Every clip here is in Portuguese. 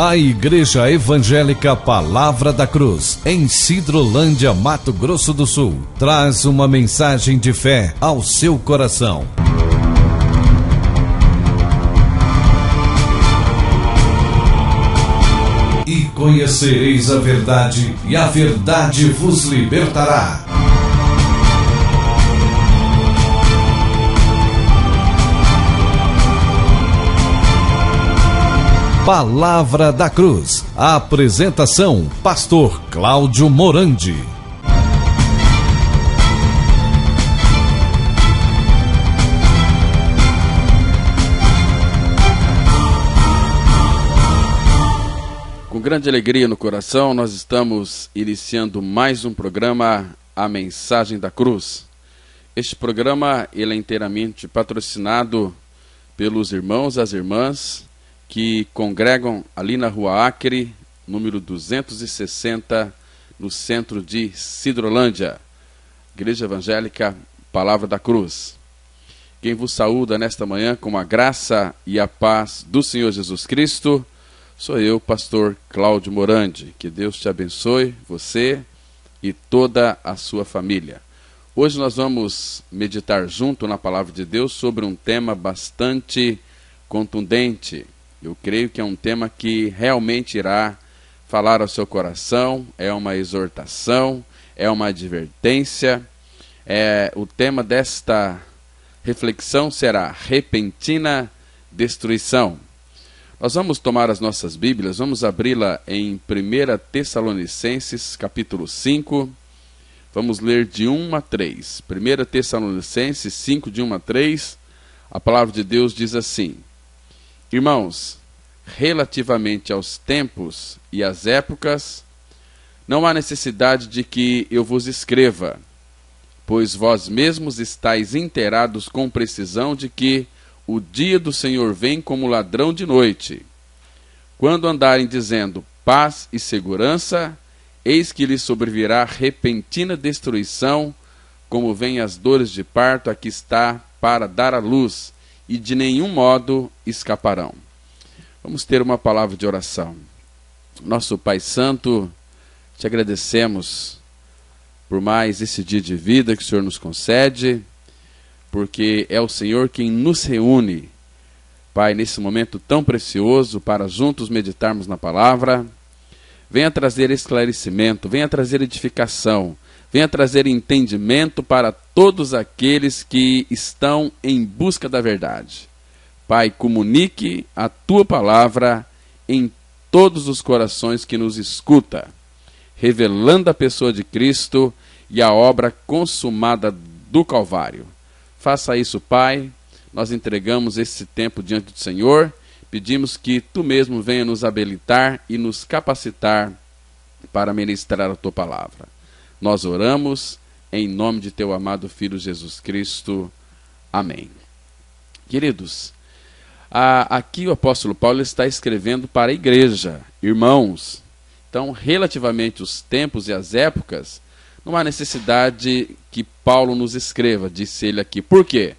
A Igreja Evangélica Palavra da Cruz, em Cidrolândia, Mato Grosso do Sul, traz uma mensagem de fé ao seu coração. E conhecereis a verdade, e a verdade vos libertará. Palavra da Cruz. Apresentação: Pastor Cláudio Morandi. Com grande alegria no coração, nós estamos iniciando mais um programa A Mensagem da Cruz. Este programa ele é inteiramente patrocinado pelos irmãos, as irmãs que congregam ali na rua Acre, número 260, no centro de Sidrolândia. Igreja Evangélica Palavra da Cruz. Quem vos saúda nesta manhã com a graça e a paz do Senhor Jesus Cristo, sou eu, pastor Cláudio Morandi. Que Deus te abençoe, você e toda a sua família. Hoje nós vamos meditar junto na palavra de Deus sobre um tema bastante contundente, eu creio que é um tema que realmente irá falar ao seu coração, é uma exortação, é uma advertência. É, o tema desta reflexão será repentina destruição. Nós vamos tomar as nossas Bíblias, vamos abri-la em 1 Tessalonicenses, capítulo 5. Vamos ler de 1 a 3. 1 Tessalonicenses 5, de 1 a 3. A palavra de Deus diz assim: Irmãos, relativamente aos tempos e às épocas, não há necessidade de que eu vos escreva, pois vós mesmos estáis inteirados com precisão de que o dia do Senhor vem como ladrão de noite. Quando andarem dizendo paz e segurança, eis que lhes sobrevirá repentina destruição, como vêm as dores de parto a que está para dar à luz, e de nenhum modo escaparão. Vamos ter uma palavra de oração. Nosso Pai Santo, te agradecemos por mais esse dia de vida que o Senhor nos concede, porque é o Senhor quem nos reúne, Pai, nesse momento tão precioso para juntos meditarmos na palavra. Venha trazer esclarecimento, venha trazer edificação venha trazer entendimento para todos aqueles que estão em busca da verdade. Pai, comunique a tua palavra em todos os corações que nos escuta, revelando a pessoa de Cristo e a obra consumada do Calvário. Faça isso, Pai. Nós entregamos esse tempo diante do Senhor. Pedimos que tu mesmo venha nos habilitar e nos capacitar para ministrar a tua palavra. Nós oramos em nome de teu amado Filho Jesus Cristo. Amém. Queridos, a, aqui o apóstolo Paulo está escrevendo para a igreja, irmãos. Então, relativamente os tempos e as épocas, não há necessidade que Paulo nos escreva, disse ele aqui. Por quê?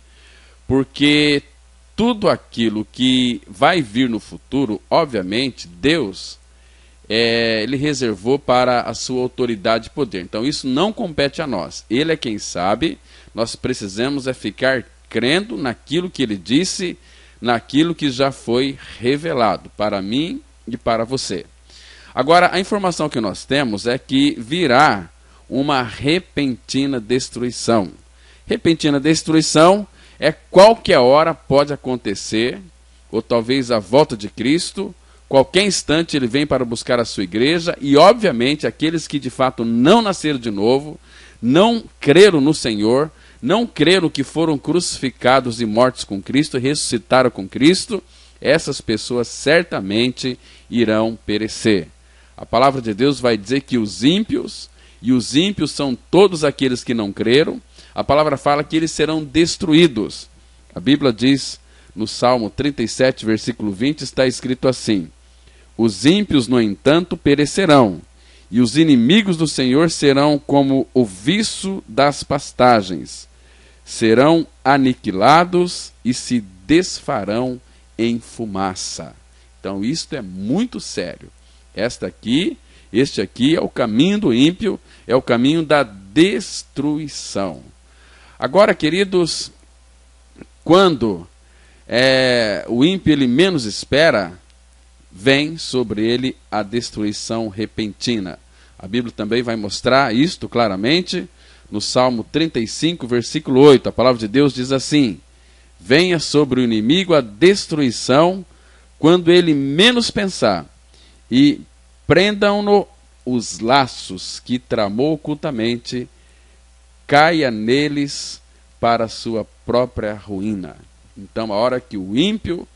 Porque tudo aquilo que vai vir no futuro, obviamente, Deus é, ele reservou para a sua autoridade e poder. Então isso não compete a nós. Ele é quem sabe. Nós precisamos é ficar crendo naquilo que ele disse, naquilo que já foi revelado para mim e para você. Agora, a informação que nós temos é que virá uma repentina destruição. Repentina destruição é qualquer hora pode acontecer, ou talvez a volta de Cristo, Qualquer instante ele vem para buscar a sua igreja e, obviamente, aqueles que de fato não nasceram de novo, não creram no Senhor, não creram que foram crucificados e mortos com Cristo, ressuscitaram com Cristo, essas pessoas certamente irão perecer. A palavra de Deus vai dizer que os ímpios, e os ímpios são todos aqueles que não creram, a palavra fala que eles serão destruídos. A Bíblia diz no Salmo 37, versículo 20, está escrito assim: os ímpios, no entanto, perecerão, e os inimigos do Senhor serão como o viço das pastagens, serão aniquilados e se desfarão em fumaça. Então, isto é muito sério. Esta aqui, este aqui é o caminho do ímpio, é o caminho da destruição. Agora, queridos, quando é, o ímpio ele menos espera, vem sobre ele a destruição repentina. A Bíblia também vai mostrar isto claramente no Salmo 35, versículo 8. A palavra de Deus diz assim: Venha sobre o inimigo a destruição quando ele menos pensar, e prendam-no os laços que tramou ocultamente, caia neles para sua própria ruína. Então, a hora que o ímpio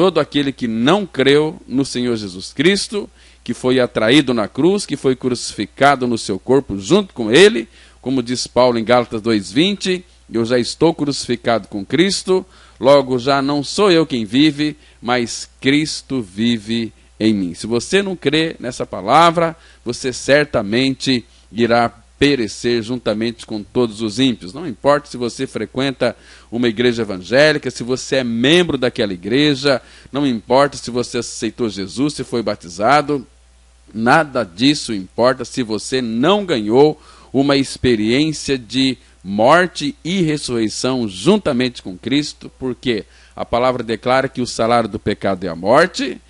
todo aquele que não creu no Senhor Jesus Cristo, que foi atraído na cruz, que foi crucificado no seu corpo junto com ele, como diz Paulo em Gálatas 2:20, eu já estou crucificado com Cristo, logo já não sou eu quem vive, mas Cristo vive em mim. Se você não crê nessa palavra, você certamente irá perecer juntamente com todos os ímpios. Não importa se você frequenta uma igreja evangélica, se você é membro daquela igreja, não importa se você aceitou Jesus, se foi batizado, nada disso importa se você não ganhou uma experiência de morte e ressurreição juntamente com Cristo, porque a palavra declara que o salário do pecado é a morte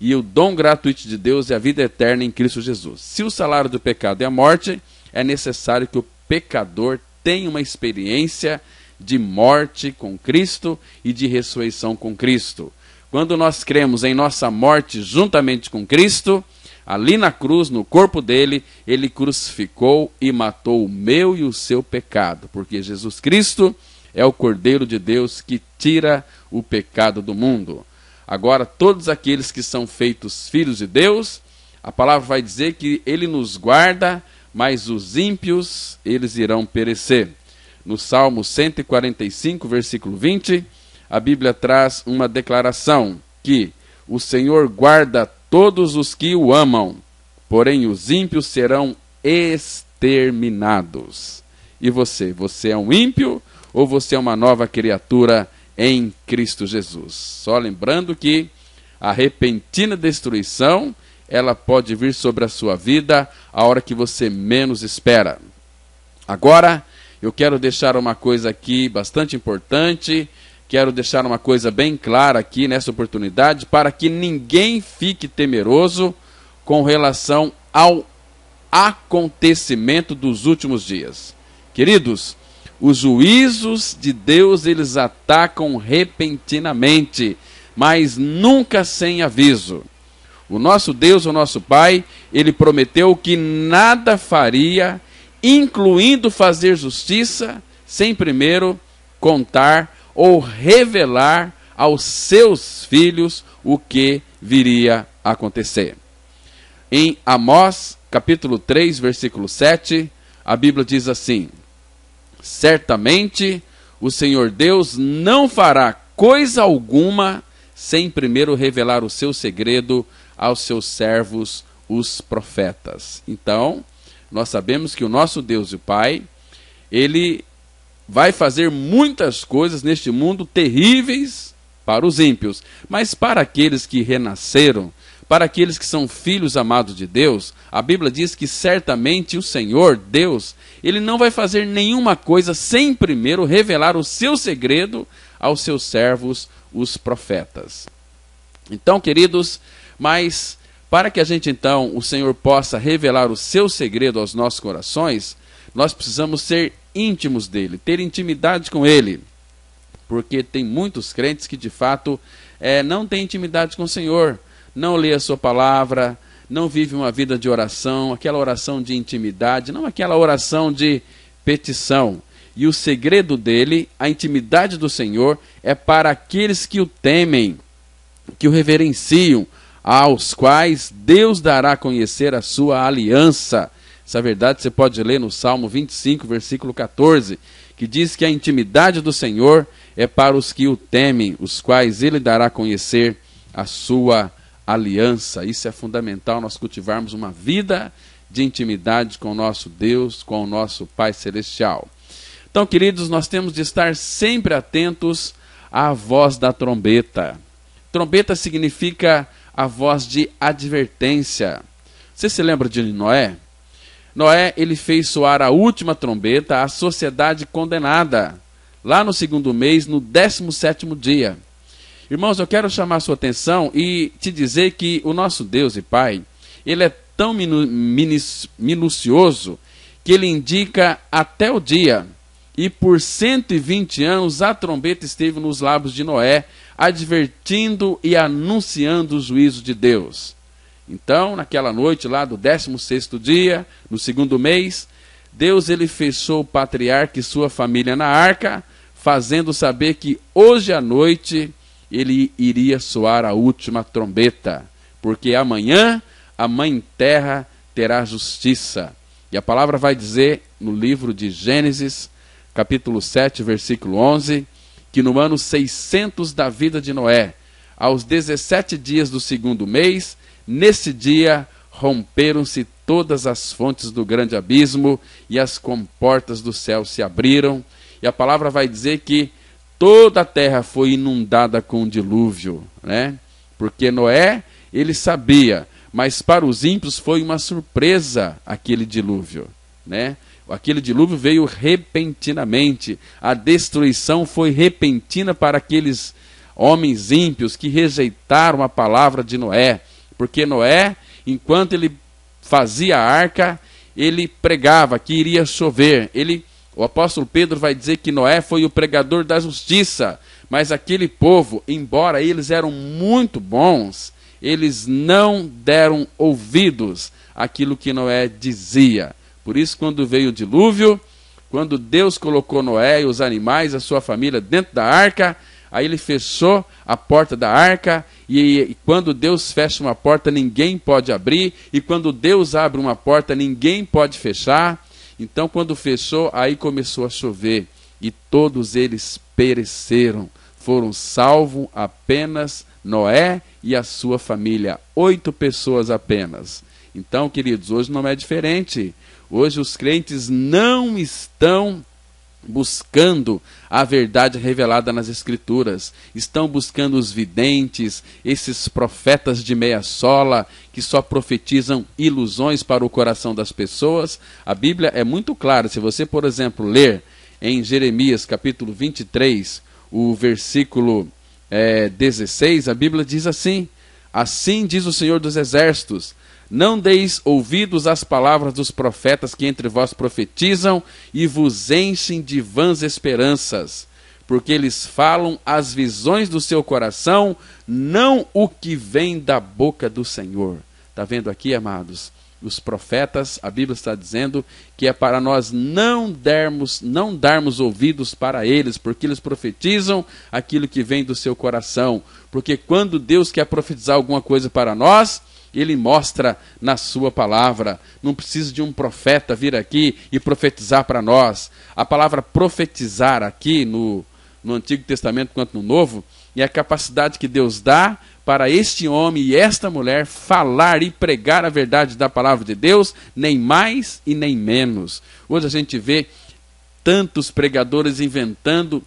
e o dom gratuito de Deus é a vida eterna em Cristo Jesus. Se o salário do pecado é a morte, é necessário que o pecador tenha uma experiência de morte com Cristo e de ressurreição com Cristo. Quando nós cremos em nossa morte juntamente com Cristo, ali na cruz, no corpo dele, ele crucificou e matou o meu e o seu pecado, porque Jesus Cristo é o Cordeiro de Deus que tira o pecado do mundo. Agora, todos aqueles que são feitos filhos de Deus, a palavra vai dizer que ele nos guarda mas os ímpios eles irão perecer. No Salmo 145, versículo 20, a Bíblia traz uma declaração que o Senhor guarda todos os que o amam, porém os ímpios serão exterminados. E você, você é um ímpio ou você é uma nova criatura em Cristo Jesus? Só lembrando que a repentina destruição ela pode vir sobre a sua vida a hora que você menos espera. Agora, eu quero deixar uma coisa aqui bastante importante, quero deixar uma coisa bem clara aqui nessa oportunidade para que ninguém fique temeroso com relação ao acontecimento dos últimos dias. Queridos, os juízos de Deus eles atacam repentinamente, mas nunca sem aviso. O nosso Deus, o nosso Pai, ele prometeu que nada faria, incluindo fazer justiça, sem primeiro contar ou revelar aos seus filhos o que viria a acontecer. Em Amós, capítulo 3, versículo 7, a Bíblia diz assim: Certamente o Senhor Deus não fará coisa alguma sem primeiro revelar o seu segredo aos seus servos, os profetas. Então, nós sabemos que o nosso Deus e Pai, ele vai fazer muitas coisas neste mundo terríveis para os ímpios, mas para aqueles que renasceram, para aqueles que são filhos amados de Deus, a Bíblia diz que certamente o Senhor, Deus, ele não vai fazer nenhuma coisa sem primeiro revelar o seu segredo aos seus servos, os profetas. Então, queridos, mas para que a gente então, o Senhor possa revelar o seu segredo aos nossos corações, nós precisamos ser íntimos dele, ter intimidade com ele. Porque tem muitos crentes que de fato é, não têm intimidade com o Senhor, não lê a sua palavra, não vive uma vida de oração, aquela oração de intimidade, não aquela oração de petição. E o segredo dele, a intimidade do Senhor, é para aqueles que o temem, que o reverenciam, aos quais Deus dará a conhecer a sua aliança. Essa verdade você pode ler no Salmo 25, versículo 14, que diz que a intimidade do Senhor é para os que o temem, os quais ele dará a conhecer a sua aliança. Isso é fundamental nós cultivarmos uma vida de intimidade com o nosso Deus, com o nosso Pai celestial. Então, queridos, nós temos de estar sempre atentos à voz da trombeta. Trombeta significa a voz de advertência. Você se lembra de Noé? Noé, ele fez soar a última trombeta à sociedade condenada, lá no segundo mês, no décimo sétimo dia. Irmãos, eu quero chamar a sua atenção e te dizer que o nosso Deus e Pai, ele é tão minu minu minucioso que ele indica até o dia. E por 120 anos a trombeta esteve nos lábios de Noé advertindo e anunciando o juízo de Deus. Então, naquela noite lá do 16º dia, no segundo mês, Deus ele fechou o patriarca e sua família na arca, fazendo saber que hoje à noite ele iria soar a última trombeta, porque amanhã a mãe terra terá justiça. E a palavra vai dizer no livro de Gênesis, capítulo 7, versículo 11, que no ano 600 da vida de Noé, aos 17 dias do segundo mês, nesse dia romperam-se todas as fontes do grande abismo e as comportas do céu se abriram. E a palavra vai dizer que toda a terra foi inundada com um dilúvio, né? Porque Noé, ele sabia, mas para os ímpios foi uma surpresa aquele dilúvio, né? Aquele dilúvio veio repentinamente. A destruição foi repentina para aqueles homens ímpios que rejeitaram a palavra de Noé. Porque Noé, enquanto ele fazia a arca, ele pregava que iria chover. Ele, o apóstolo Pedro vai dizer que Noé foi o pregador da justiça. Mas aquele povo, embora eles eram muito bons, eles não deram ouvidos àquilo que Noé dizia. Por isso, quando veio o dilúvio, quando Deus colocou Noé e os animais, a sua família, dentro da arca, aí ele fechou a porta da arca, e, e, quando Deus fecha uma porta, ninguém pode abrir, e quando Deus abre uma porta, ninguém pode fechar. Então, quando fechou, aí começou a chover, e todos eles pereceram. Foram salvos apenas Noé e a sua família, oito pessoas apenas. Então, queridos, hoje não é diferente. Hoje os crentes não estão buscando a verdade revelada nas Escrituras, estão buscando os videntes, esses profetas de meia sola que só profetizam ilusões para o coração das pessoas. A Bíblia é muito clara. Se você, por exemplo, ler em Jeremias capítulo 23, o versículo é, eh, 16, a Bíblia diz assim: Assim diz o Senhor dos Exércitos não deis ouvidos às palavras dos profetas que entre vós profetizam e vos enchem de vãs esperanças, porque eles falam as visões do seu coração, não o que vem da boca do Senhor. Está vendo aqui, amados? Os profetas, a Bíblia está dizendo que é para nós não dermos, não darmos ouvidos para eles, porque eles profetizam aquilo que vem do seu coração. Porque quando Deus quer profetizar alguma coisa para nós, ele mostra na sua palavra. Não precisa de um profeta vir aqui e profetizar para nós. A palavra profetizar aqui no, no Antigo Testamento quanto no Novo é a capacidade que Deus dá para este homem e esta mulher falar e pregar a verdade da palavra de Deus, nem mais e nem menos. Hoje a gente vê tantos pregadores inventando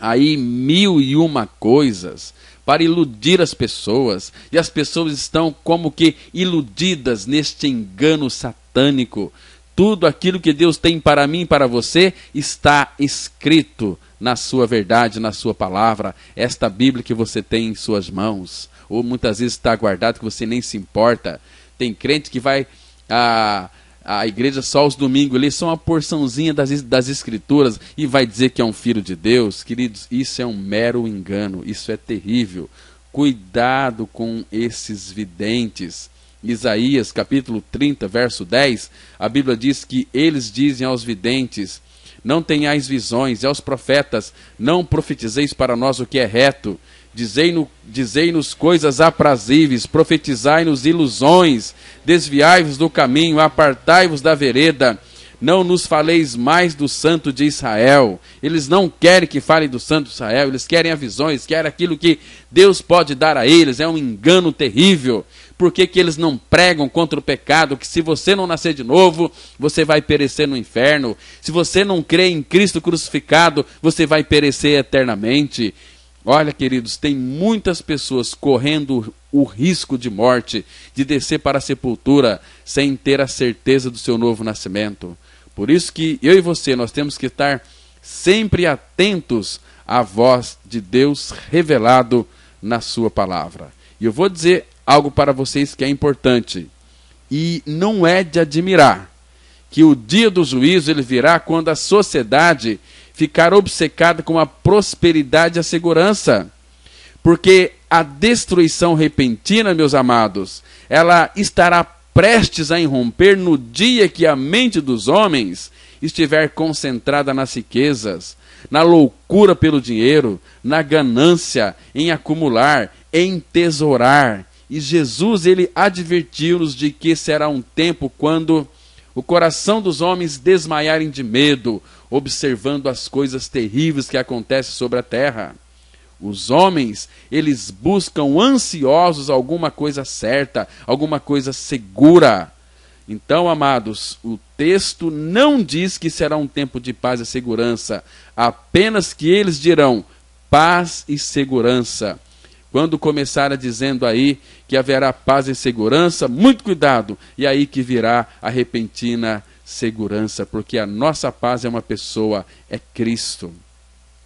aí mil e uma coisas para iludir as pessoas, e as pessoas estão como que iludidas neste engano satânico. Tudo aquilo que Deus tem para mim e para você está escrito na sua verdade, na sua palavra, esta Bíblia que você tem em suas mãos, ou muitas vezes está guardado que você nem se importa. Tem crente que vai ah, a igreja só aos domingos eles só uma porçãozinha das, das escrituras e vai dizer que é um filho de Deus. Queridos, isso é um mero engano, isso é terrível. Cuidado com esses videntes. Isaías capítulo 30, verso 10, a Bíblia diz que eles dizem aos videntes: Não tenhais visões, e aos profetas: Não profetizeis para nós o que é reto Dizei-nos dizei coisas aprazíveis, profetizai-nos ilusões, desviai-vos do caminho, apartai-vos da vereda. Não nos faleis mais do santo de Israel. Eles não querem que fale do santo de Israel, eles querem visão, eles querem aquilo que Deus pode dar a eles. É um engano terrível. Por que, que eles não pregam contra o pecado? Que se você não nascer de novo, você vai perecer no inferno. Se você não crê em Cristo crucificado, você vai perecer eternamente. Olha, queridos, tem muitas pessoas correndo o risco de morte, de descer para a sepultura sem ter a certeza do seu novo nascimento. Por isso que eu e você nós temos que estar sempre atentos à voz de Deus revelado na sua palavra. E eu vou dizer algo para vocês que é importante e não é de admirar que o dia do juízo ele virá quando a sociedade ficar obcecado com a prosperidade e a segurança. Porque a destruição repentina, meus amados, ela estará prestes a irromper no dia que a mente dos homens estiver concentrada nas riquezas, na loucura pelo dinheiro, na ganância, em acumular, em tesourar. E Jesus ele advertiu-nos de que será um tempo quando o coração dos homens desmaiarem de medo, observando as coisas terríveis que acontecem sobre a terra. Os homens, eles buscam ansiosos alguma coisa certa, alguma coisa segura. Então, amados, o texto não diz que será um tempo de paz e segurança, apenas que eles dirão paz e segurança. Quando começar dizendo aí que haverá paz e segurança, muito cuidado, e aí que virá a repentina segurança, porque a nossa paz é uma pessoa, é Cristo.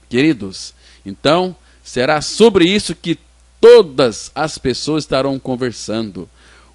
Queridos, então será sobre isso que todas as pessoas estarão conversando.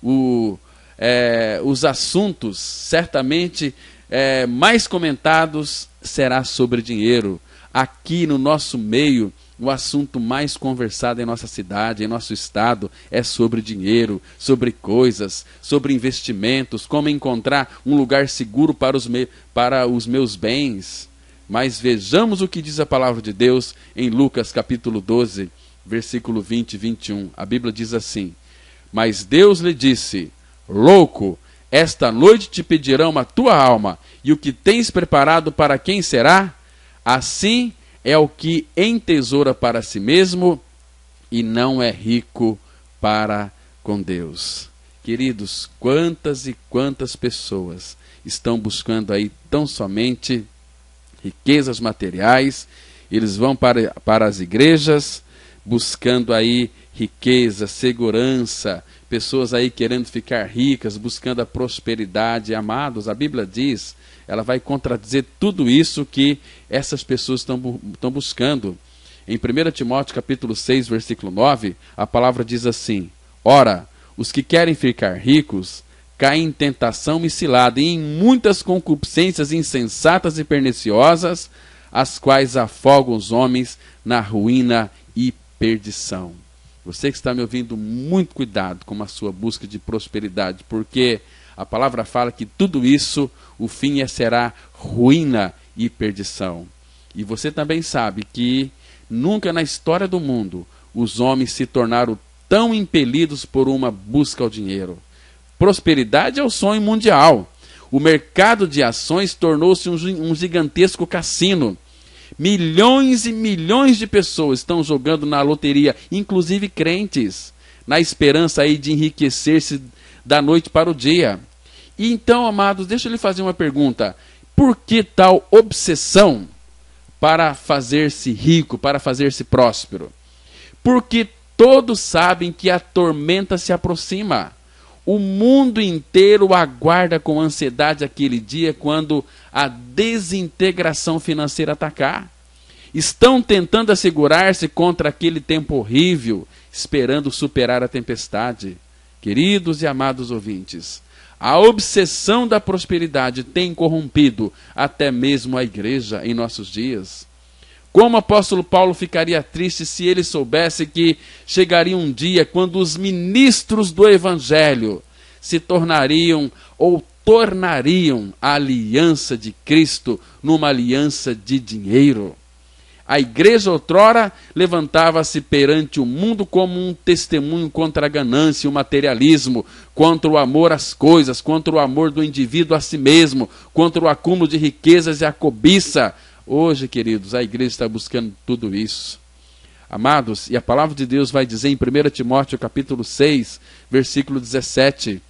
O, é, os assuntos certamente é, mais comentados será sobre dinheiro, aqui no nosso meio, o assunto mais conversado em nossa cidade, em nosso estado, é sobre dinheiro, sobre coisas, sobre investimentos, como encontrar um lugar seguro para os, me... para os meus bens. Mas vejamos o que diz a palavra de Deus em Lucas capítulo 12, versículo 20 e 21. A Bíblia diz assim: Mas Deus lhe disse: Louco, esta noite te pedirão a tua alma, e o que tens preparado para quem será? Assim é o que entesoura para si mesmo e não é rico para com Deus. Queridos, quantas e quantas pessoas estão buscando aí tão somente riquezas materiais, eles vão para, para as igrejas buscando aí riqueza, segurança, pessoas aí querendo ficar ricas, buscando a prosperidade. Amados, a Bíblia diz ela vai contradizer tudo isso que essas pessoas estão buscando. Em 1 Timóteo capítulo 6, versículo 9, a palavra diz assim: Ora, os que querem ficar ricos caem em tentação e cilada, e em muitas concupiscências insensatas e perniciosas, as quais afogam os homens na ruína e perdição. Você que está me ouvindo, muito cuidado com a sua busca de prosperidade, porque a palavra fala que tudo isso, o fim é, será ruína e perdição. E você também sabe que nunca na história do mundo os homens se tornaram tão impelidos por uma busca ao dinheiro. Prosperidade é o sonho mundial. O mercado de ações tornou-se um gigantesco cassino. Milhões e milhões de pessoas estão jogando na loteria, inclusive crentes, na esperança aí de enriquecer-se da noite para o dia. E então, amados, deixa eu lhe fazer uma pergunta. Por que tal obsessão para fazer-se rico, para fazer-se próspero? Porque todos sabem que a tormenta se aproxima. O mundo inteiro aguarda com ansiedade aquele dia quando a desintegração financeira atacar. Estão tentando assegurar-se contra aquele tempo horrível, esperando superar a tempestade. Queridos e amados ouvintes, a obsessão da prosperidade tem corrompido até mesmo a igreja em nossos dias. Como o apóstolo Paulo ficaria triste se ele soubesse que chegaria um dia quando os ministros do evangelho se tornariam ou tornariam a aliança de Cristo numa aliança de dinheiro. A igreja outrora levantava-se perante o mundo como um testemunho contra a ganância e o materialismo, contra o amor às coisas, contra o amor do indivíduo a si mesmo, contra o acúmulo de riquezas e a cobiça. Hoje, queridos, a igreja está buscando tudo isso. Amados, e a palavra de Deus vai dizer em 1 Timóteo capítulo 6, versículo 17: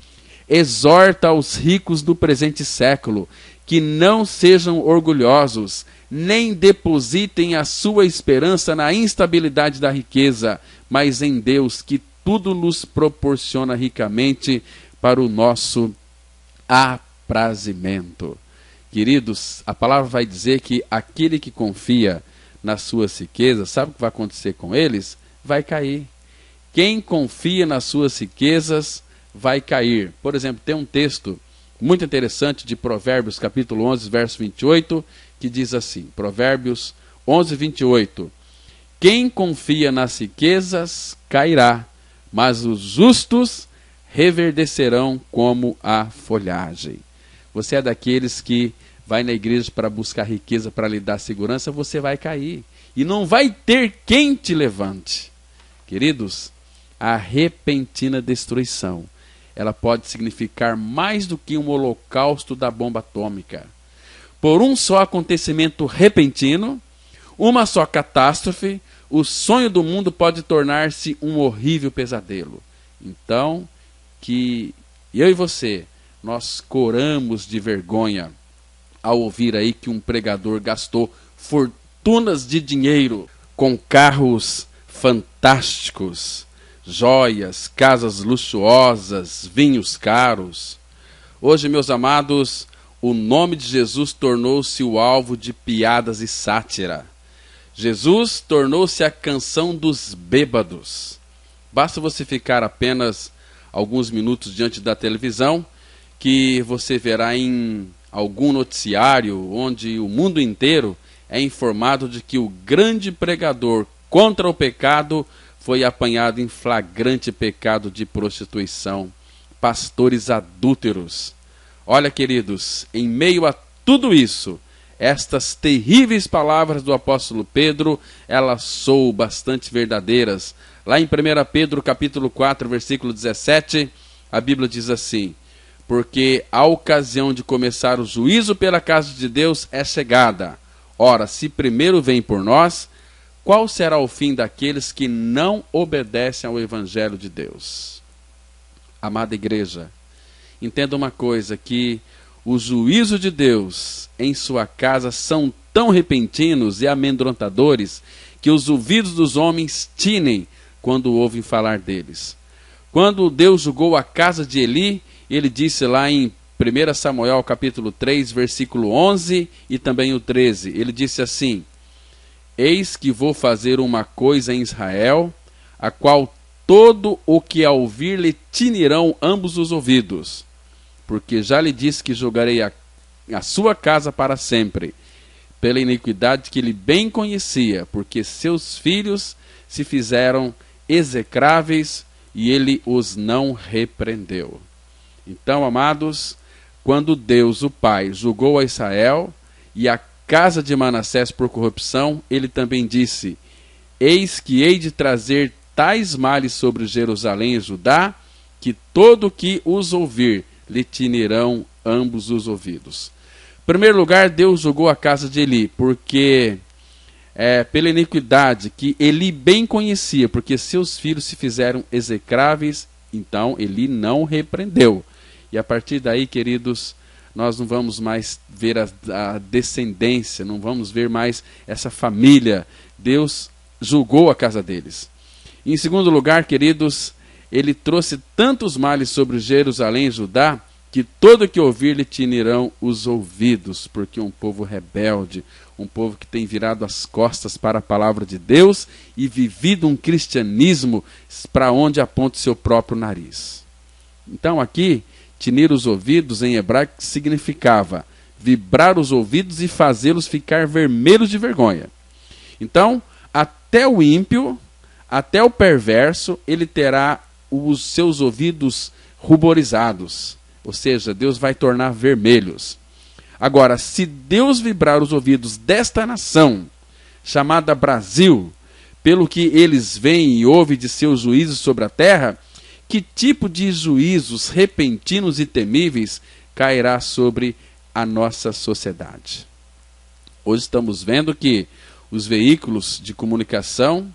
exorta os ricos do presente século que não sejam orgulhosos, nem depositem a sua esperança na instabilidade da riqueza, mas em Deus, que tudo nos proporciona ricamente para o nosso aprazimento. Queridos, a palavra vai dizer que aquele que confia nas suas riquezas, sabe o que vai acontecer com eles? Vai cair. Quem confia nas suas riquezas vai cair. Por exemplo, tem um texto muito interessante de Provérbios, capítulo 11, verso 28, que diz assim, Provérbios 11, 28. Quem confia nas riquezas cairá, mas os justos reverdecerão como a folhagem. Você é daqueles que vai na igreja para buscar riqueza, para lhe dar segurança, você vai cair. E não vai ter quem te levante. Queridos, a repentina destruição, ela pode significar mais do que um holocausto da bomba atômica por um só acontecimento repentino, uma só catástrofe, o sonho do mundo pode tornar-se um horrível pesadelo. Então, que eu e você, nós coramos de vergonha ao ouvir aí que um pregador gastou fortunas de dinheiro com carros fantásticos, joias, casas luxuosas, vinhos caros. Hoje, meus amados, o nome de Jesus tornou-se o alvo de piadas e sátira. Jesus tornou-se a canção dos bêbados. Basta você ficar apenas alguns minutos diante da televisão que você verá em algum noticiário onde o mundo inteiro é informado de que o grande pregador contra o pecado foi apanhado em flagrante pecado de prostituição, pastores adúlteros Olha, queridos, em meio a tudo isso, estas terríveis palavras do apóstolo Pedro, elas são bastante verdadeiras. Lá em 1 Pedro, capítulo 4, versículo 17, a Bíblia diz assim: Porque a ocasião de começar o juízo pela casa de Deus é chegada. Ora, se primeiro vem por nós, qual será o fim daqueles que não obedecem ao evangelho de Deus? Amada igreja, Entenda uma coisa: que os juízos de Deus em sua casa são tão repentinos e amedrontadores que os ouvidos dos homens tinem quando ouvem falar deles. Quando Deus julgou a casa de Eli, ele disse lá em 1 Samuel capítulo 3, versículo 11 e também o 13, ele disse assim: Eis que vou fazer uma coisa em Israel, a qual todo o que a ouvir lhe tinirão ambos os ouvidos porque já lhe disse que julgarei a, a sua casa para sempre, pela iniquidade que ele bem conhecia, porque seus filhos se fizeram execráveis e ele os não repreendeu. Então, amados, quando Deus, o Pai, julgou a Israel e a casa de Manassés por corrupção, ele também disse: Eis que hei de trazer tais males sobre Jerusalém e Judá, que todo que os ouvir lhe tinirão ambos os ouvidos. Em primeiro lugar, Deus julgou a casa de Eli, porque é, pela iniquidade que Eli bem conhecia, porque seus filhos se fizeram execráveis, então Eli não repreendeu. E a partir daí, queridos, nós não vamos mais ver a, a, descendência, não vamos ver mais essa família. Deus julgou a casa deles. Em segundo lugar, queridos, ele trouxe tantos males sobre Jerusalém e Judá, que todo que ouvir lhe tinirão os ouvidos, porque um povo rebelde, um povo que tem virado as costas para a palavra de Deus e vivido um cristianismo para onde aponta seu próprio nariz. Então aqui, tinir os ouvidos em hebraico significava vibrar os ouvidos e fazê-los ficar vermelhos de vergonha. Então, até o ímpio, até o perverso, ele terá os seus ouvidos ruborizados, ou seja, Deus vai tornar vermelhos. Agora, se Deus vibrar os ouvidos desta nação, chamada Brasil, pelo que eles veem e ouvem de seus juízos sobre a terra, que tipo de juízos repentinos e temíveis cairá sobre a nossa sociedade? Hoje estamos vendo que os veículos de comunicação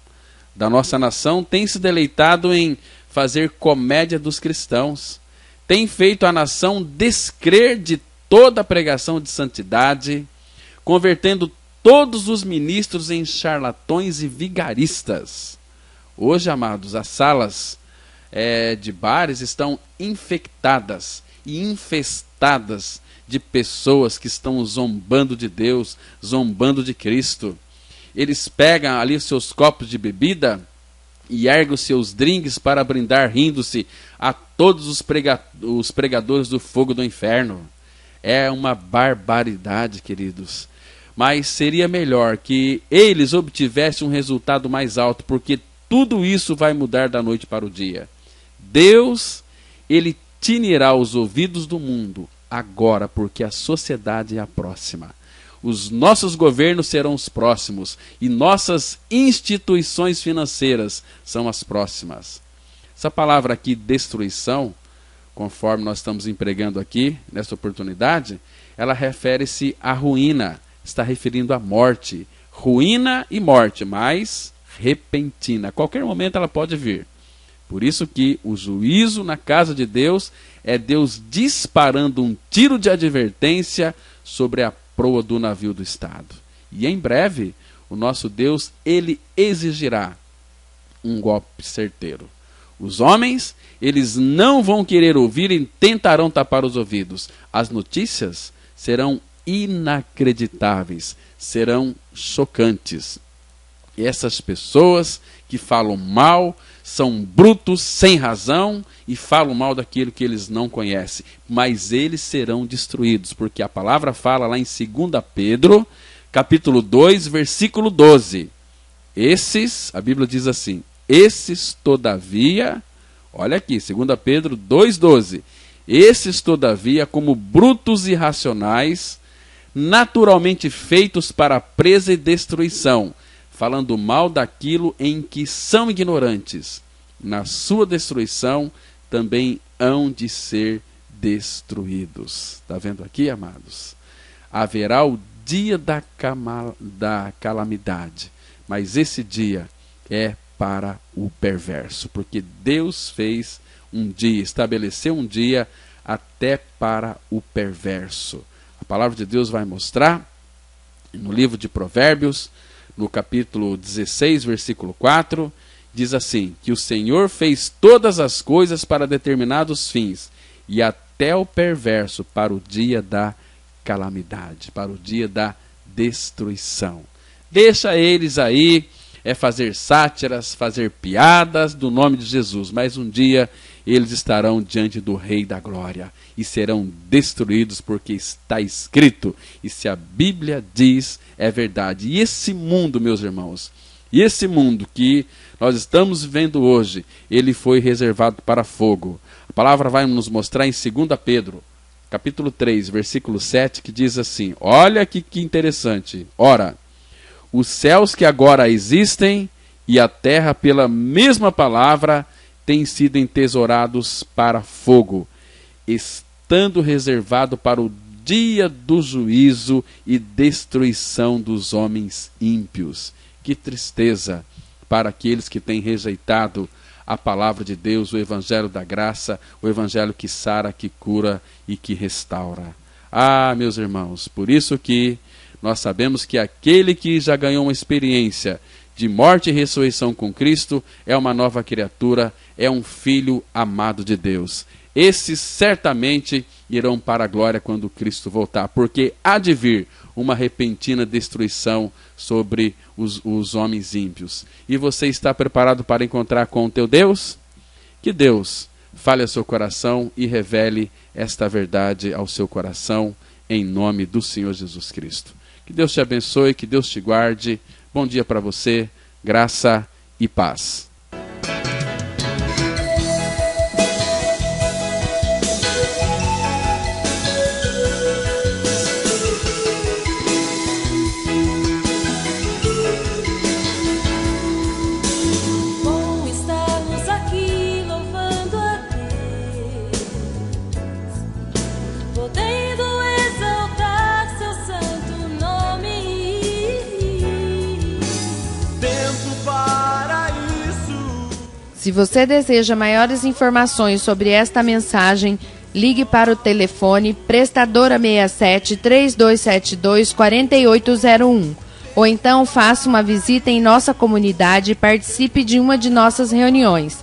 da nossa nação têm se deleitado em fazer comédia dos cristãos. Tem feito a nação descrer de toda a pregação de santidade, convertendo todos os ministros em charlatões e vigaristas. Hoje, amados, as salas é, de bares estão infectadas e infestadas de pessoas que estão zombando de Deus, zombando de Cristo. Eles pegam ali os seus copos de bebida e ergue os seus drinks para brindar rindo-se a todos os, prega os pregadores do fogo do inferno. É uma barbaridade, queridos. Mas seria melhor que eles obtivessem um resultado mais alto, porque tudo isso vai mudar da noite para o dia. Deus, ele tinirá os ouvidos do mundo agora, porque a sociedade é a próxima. Os nossos governos serão os próximos e nossas instituições financeiras são as próximas. Essa palavra aqui, destruição, conforme nós estamos empregando aqui nesta oportunidade, ela refere-se à ruína, está referindo à morte. Ruína e morte, mas repentina. A qualquer momento ela pode vir. Por isso que o juízo na casa de Deus é Deus disparando um tiro de advertência sobre a proa do navio do Estado. E em breve, o nosso Deus, ele exigirá um golpe certeiro. Os homens, eles não vão querer ouvir e tentarão tapar os ouvidos. As notícias serão inacreditáveis, serão chocantes. E essas pessoas que falam mal, são brutos, sem razão e falam mal daquilo que eles não conhecem. Mas eles serão destruídos, porque a palavra fala lá em 2 Pedro, capítulo 2, versículo 12. Esses, a Bíblia diz assim: esses todavia, olha aqui, 2 Pedro 2,12. Esses todavia, como brutos irracionais, naturalmente feitos para presa e destruição, falando mal daquilo em que são ignorantes. Na sua destruição também hão de ser destruídos. Está vendo aqui, amados? Haverá o dia da, da calamidade, mas esse dia é para o perverso, porque Deus fez um dia, estabeleceu um dia até para o perverso. A palavra de Deus vai mostrar no livro de Provérbios, no capítulo 16, versículo 4, diz assim: Que o Senhor fez todas as coisas para determinados fins, e até o perverso para o dia da calamidade, para o dia da destruição. Deixa eles aí é fazer sátiras, fazer piadas do nome de Jesus, mas um dia eles estarão diante do Rei da Glória e serão destruídos, porque está escrito. E se a Bíblia diz, é verdade. E esse mundo, meus irmãos, e esse mundo que nós estamos vivendo hoje, ele foi reservado para fogo. A palavra vai nos mostrar em 2 Pedro, capítulo 3, versículo 7, que diz assim: Olha que, que interessante. Ora, os céus que agora existem e a terra, pela mesma palavra, têm sido entesourados para fogo, estando reservado para o dia do juízo e destruição dos homens ímpios. Que tristeza para aqueles que têm rejeitado a palavra de Deus, o evangelho da graça, o evangelho que sara, que cura e que restaura. Ah, meus irmãos, por isso que nós sabemos que aquele que já ganhou uma experiência de morte e ressurreição com Cristo, é uma nova criatura, é um filho amado de Deus. Esses certamente irão para a glória quando Cristo voltar, porque há de vir uma repentina destruição sobre os, os homens ímpios. E você está preparado para encontrar com o teu Deus? Que Deus fale ao seu coração e revele esta verdade ao seu coração, em nome do Senhor Jesus Cristo. Que Deus te abençoe, que Deus te guarde. Bom dia para você, graça e paz. Se você deseja maiores informações sobre esta mensagem, ligue para o telefone prestadora 67 3272 4801 ou então faça uma visita em nossa comunidade e participe de uma de nossas reuniões.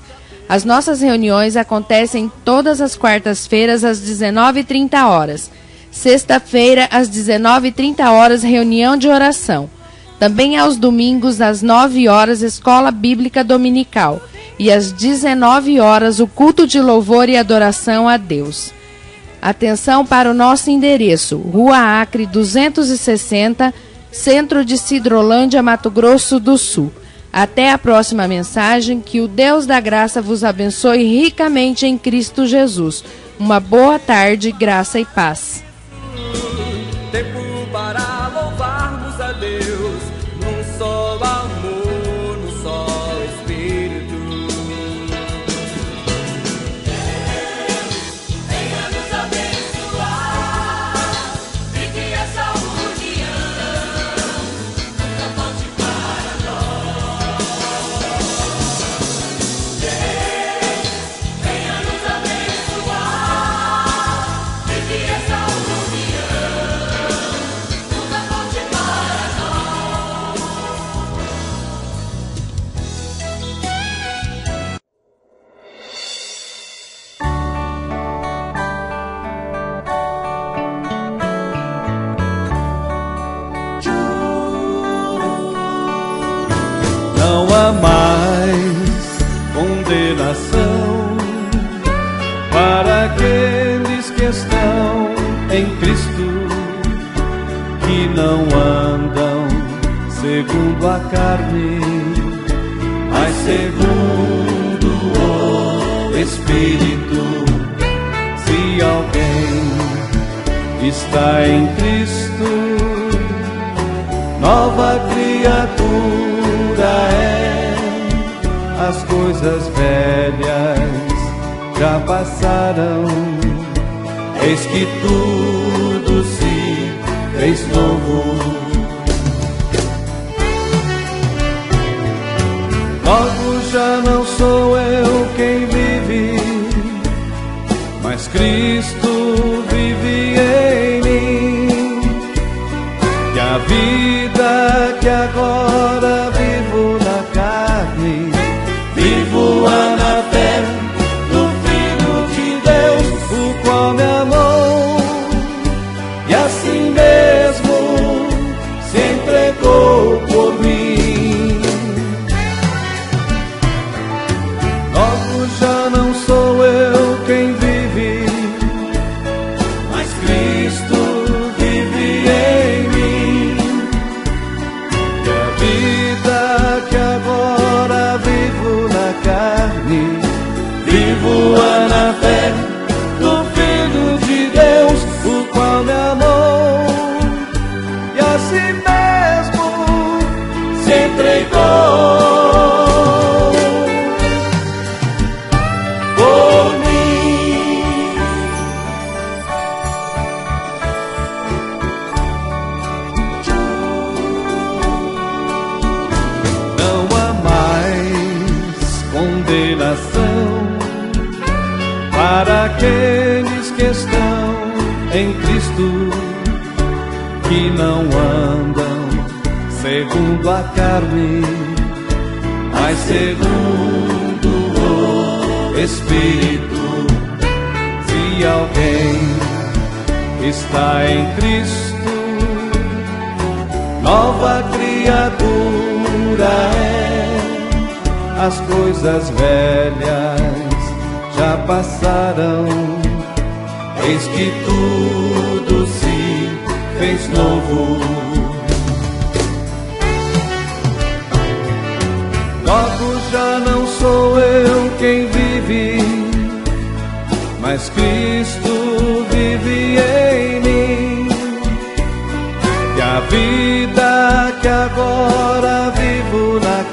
As nossas reuniões acontecem todas as quartas-feiras às 19h30 horas. Sexta-feira às 19h30 horas reunião de oração. Também aos domingos às 9 horas escola bíblica dominical e às 19 horas o culto de louvor e adoração a Deus. Atenção para o nosso endereço: Rua Acre 260, Centro de Cidrolândia, Mato Grosso do Sul. Até a próxima mensagem, que o Deus da graça vos abençoe ricamente em Cristo Jesus. Uma boa tarde, graça e paz. carne, mas segundo o Espírito. Se alguém está em Cristo, nova criatura é. As coisas velhas já passaram, eis que tudo se fez novo condenação para aqueles que estão em Cristo, que não andam segundo a carne, mas segundo o Espírito. Se alguém está em Cristo, nova criatura é as coisas velhas já passaram, eis que tudo se fez novo. Logo já não sou eu quem vive, mas Cristo vive em mim. E a vida que agora vivo na